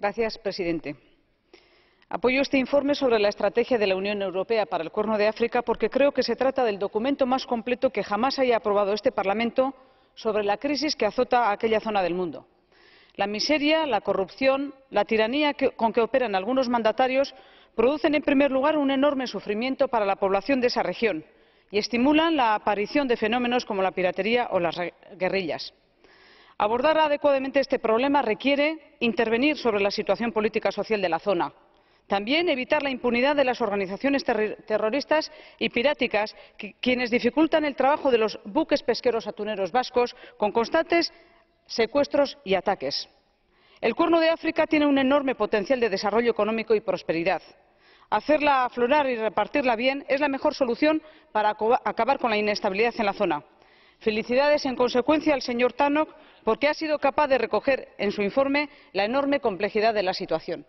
Gracias, presidente. Apoyo este informe sobre la estrategia de la Unión Europea para el Cuerno de África porque creo que se trata del documento más completo que jamás haya aprobado este Parlamento sobre la crisis que azota a aquella zona del mundo. La miseria, la corrupción, la tiranía con que operan algunos mandatarios producen en primer lugar un enorme sufrimiento para la población de esa región y estimulan la aparición de fenómenos como la piratería o las guerrillas. Abordar adecuadamente este problema requiere intervenir sobre la situación política social de la zona, también evitar la impunidad de las organizaciones terroristas y piráticas, quienes dificultan el trabajo de los buques pesqueros atuneros vascos con constantes secuestros y ataques. El Cuerno de África tiene un enorme potencial de desarrollo económico y prosperidad. Hacerla aflorar y repartirla bien es la mejor solución para acabar con la inestabilidad en la zona. Felicidades, en consecuencia, al señor Tannock porque ha sido capaz de recoger en su informe la enorme complejidad de la situación.